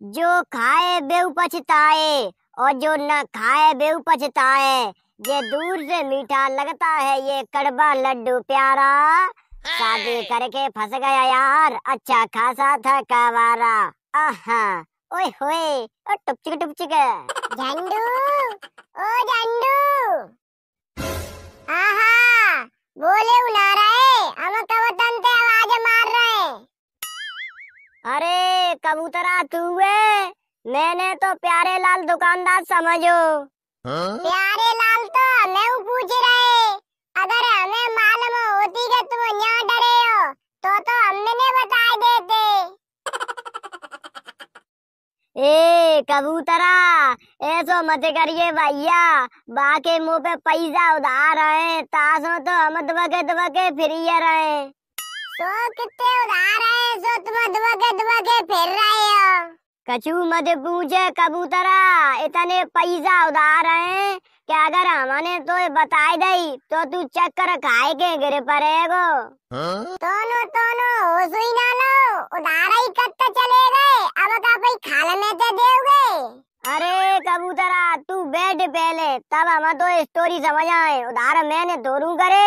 जो खाए बेऊ पछताए और जो न खाए बेऊ पछताए ये दूर से मीठा लगता है ये कड़वा लड्डू प्यारा शादी करके फंस गया यार अच्छा खासा था कवारा ओए होए टुपचिक टुपचिक झंडू ओ झंडू आहा बोले उनारा है हम तो अरे कबूतरा तू है मैंने तो प्यारे लाल दुकानदार समझो हाँ? प्यारे लाल तो हमें पूछ रहे अगर हमें मालूम होती कि तुम यहाँ डरे हो तो तो हमने बता देते ए कबूतरा ऐसो मत करिए भैया बाके मुँह मुंह पे पैसा उधार रहे तासो तो हम दबके दबके फिर रहे कितने सो तुम दुबके दुबके फिर रहे हो कछु मत पूछे कबूतरा इतने पैसा उधार है कि अगर हमने तो बता दई तो तू चक्कर खाए के गिर पड़ेगो दोनों दोनों ना लो उधार ही चले गए अब का तो तो दोगे अरे कबूतरा तू बैठ पहले तब हम तो स्टोरी समझ आए उधार मैंने दोनों करे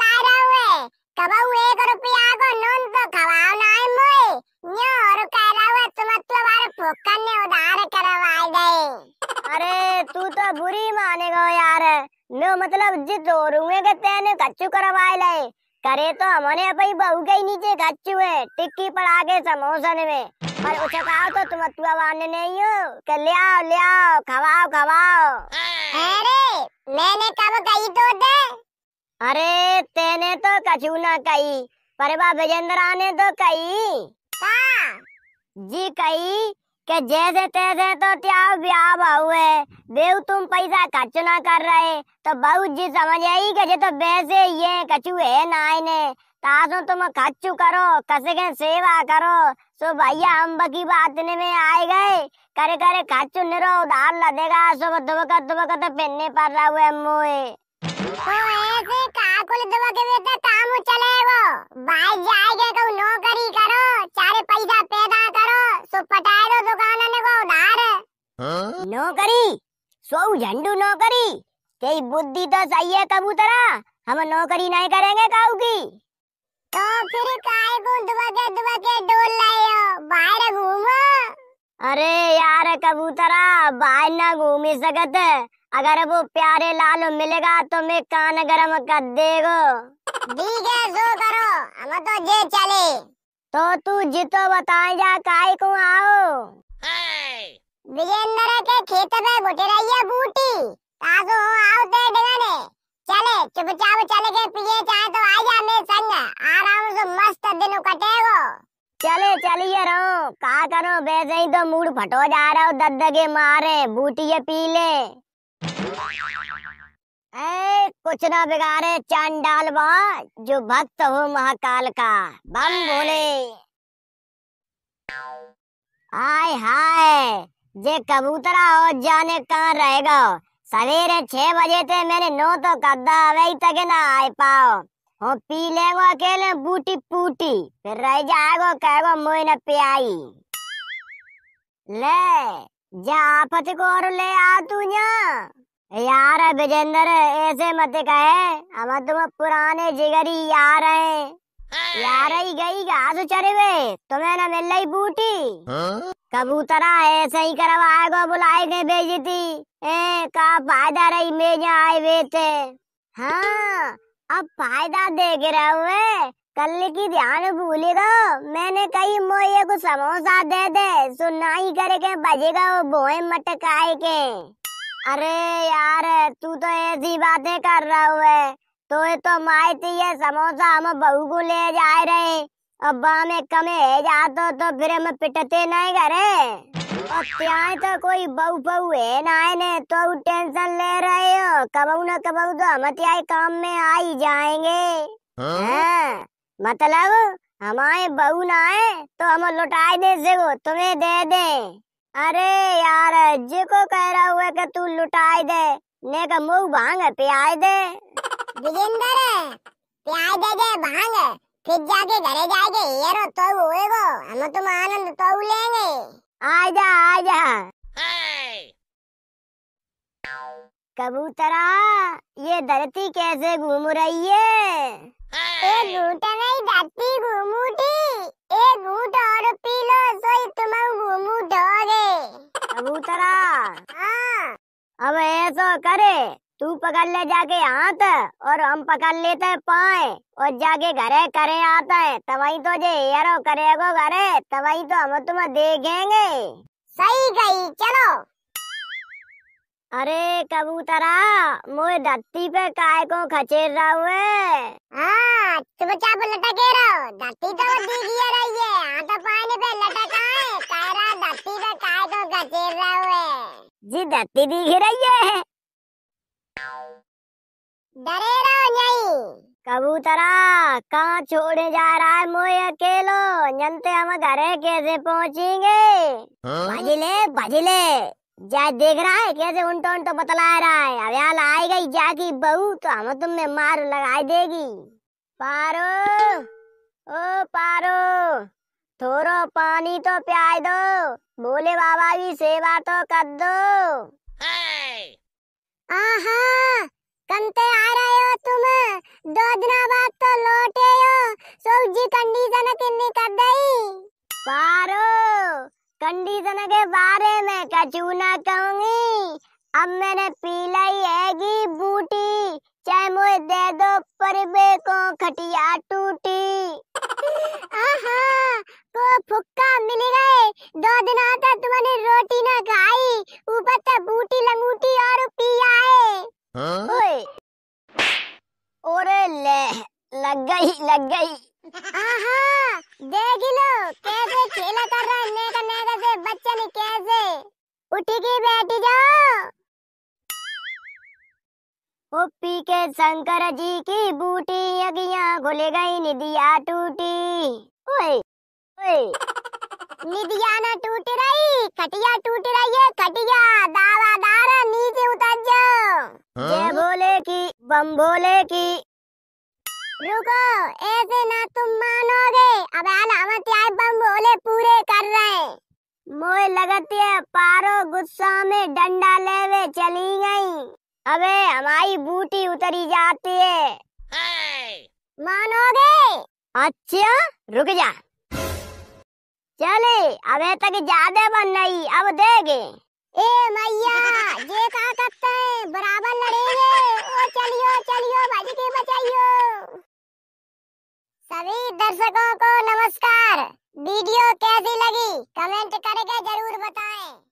यार बुरी माने गो यार मैं मतलब जित रोए के तेने कच्चू करवाए ले करे तो हमने अपनी बहू के नीचे कच्चू है टिक्की पड़ा के समोसन में पर उछकाओ तो तुम अतुआ वाने नहीं हो के ले आओ ले आओ खवाओ खवाओ अरे मैंने कब कही तो दे अरे तेने तो कछु ना कही पर बा विजेंद्रा ने तो कही हाँ। जी कही के जैसे तैसे तो त्याग ब्याह बहुए बेऊ तुम पैसा खर्च ना कर रहे तो बहुत जी समझ आई कि तो वैसे ये कछु है ना ने तासो तुम खर्च करो कसे के सेवा करो सो भैया हम बकी बातने में आए गए करे करे खर्च निरो उधार लदेगा सुबह दुबका दुबका तो पहनने पर रहा हुए मोए तो ऐसे काकुल दुबके में तो काम चलेगो भाई जाएगा को तो नौकरी करो चार पैसा पैदा करो सो पटा બહુ झंडू नौकरी तेरी बुद्धि तो सही है कबूतरा हम नौकरी नहीं करेंगे काऊ की तो फिर काय को दुबके दुबके डोल लाए बाहर घूमो अरे यार कबूतरा बाहर ना घूम ही सकत अगर वो प्यारे लाल मिलेगा तो मैं कान गरम कर देगो ठीक है जो करो हम तो जे चले तो तू जितो बताए जा काय को आओ खेत में रही है बूटी ताजो हो आओ ते डिंगने चले चुपचाप चले के पिए चाहे तो आ जा मेरे संग आराम से मस्त दिन कटेगो चले चलिए रहो का करो वैसे ही तो मूड फटो जा रहा हो दद दगे मारे ये पी ले ए, कुछ ना बिगाड़े चांडाल बा जो भक्त हो महाकाल का बम बोले हाय हाय जे कबूतरा हो जाने कहाँ रहेगा सवेरे छह बजे थे मैंने नो तो कदा वही तक ना आए पाओ हो पी लेगो अकेले बूटी पूटी फिर रह जाएगो कहो मोई न प्याई ले जा आफत को और ले आ तू यार विजेंद्र ऐसे मत कहे हम तुम पुराने जिगरी यार हैं यार ही गई घास चरे हुए तुम्हें न मिल रही बूटी कबूतरा ऐसे ही करवाएगा भेजी थी ए का फायदा रही मैं आए हुए थे हाँ अब फायदा देख रहे हुए कल की ध्यान दो मैंने कही मोए को समोसा दे दे सुना करके बजेगा वो बोए मटकाए के अरे यार तू तो ऐसी बातें कर रहा हुए तो ये तो थी है समोसा हम बहू को ले जा रहे अब्बा में कमे जा तो तो फिर हम पिटते नहीं करे और त्याए तो कोई बहु बहु है ना ने तो टेंशन ले रहे हो कबू ना कबू तो हम त्याय काम में आ ही जाएंगे हाँ? हाँ मतलब हमारे बहु ना है तो हम लौटाए दे से जिगो तुम्हें दे दे अरे यार को कह रहा हुआ कि तू लुटाए दे ने का तो मुंह भांग प्याज दे विजेंद्र प्याज दे दे भांग फिर जाके घरे जाके यारो तो होएगो हम तुम आनंद तो लेंगे आ जा कबूतरा ये धरती कैसे घूम रही है ए नहीं धरती ए घूट और पी लो तुम कबूतरा हाँ अब ऐसा करे तू पकड़ ले जाके हाथ और हम पकड़ लेते हैं पाए और जाके घरे करे आता है तवही तो जे यारो करेगो घरे तवही तो हम तुम्हें देखेंगे सही गई चलो अरे कबूतरा मोए धरती पे काय को खचेर रहा हुए हाँ चुपचाप लटके रहो धरती तो दी दिए रही है हाँ तो पानी पे लटक आए कह रहा धरती पे काय को खचेर रहा हुए जी धरती दिख रही है डरे रहो नहीं कबूतरा कहाँ छोड़े जा रहा है मुझे अकेलो जनते हम घर कैसे पहुँचेंगे हाँ? बजले बजले जा देख रहा है कैसे उन टोन तो बतला रहा है अब यार आई गई जाकी बहू तो हम तुम्हें मार लगाई देगी पारो ओ पारो थोरो पानी तो प्याय दो भोले बाबा की सेवा तो कर दो आहा कंते आ रहे हो तुम दो दिन बाद तो लौटे हो सब्जी कंडीशन कितनी कर दई पारो कंडीशन के बारे में कचू ना कहूंगी अब मैंने पीला ही हैगी बूटी चाहे मुझे दे दो परिबे को खटिया टूटी आहा को फुक्का मिल गए दो दिन तक तुम्हारी रोटी गई लग गई आहा देख लो कैसे खेला कर रहा है नेगा नेगा से बच्चा ने कैसे उठेगी बैठी जाओ ओ के शंकर जी की बूटी अगिया घुल गई निदिया टूटी ओए ओए निदिया ना टूट रही खटिया टूट रही है खटिया दावादार नीचे उतर जाओ हाँ? ये बोले की बम बोले की रुको ऐसे ना तुम मानोगे अब अलामती बम बोले पूरे कर रहे हैं मोए लगती है पारो गुस्सा में डंडा लेवे चली गई अबे हमारी बूटी उतरी जाती है मानोगे अच्छा रुक जा चले अबे तक ज्यादा बन रही अब देगे ए मैया ये का करते हैं बराबर लड़ेंगे ओ चलियो चलियो भाजी के बचाइयो सभी दर्शकों को नमस्कार वीडियो कैसी लगी कमेंट करके जरूर बताएं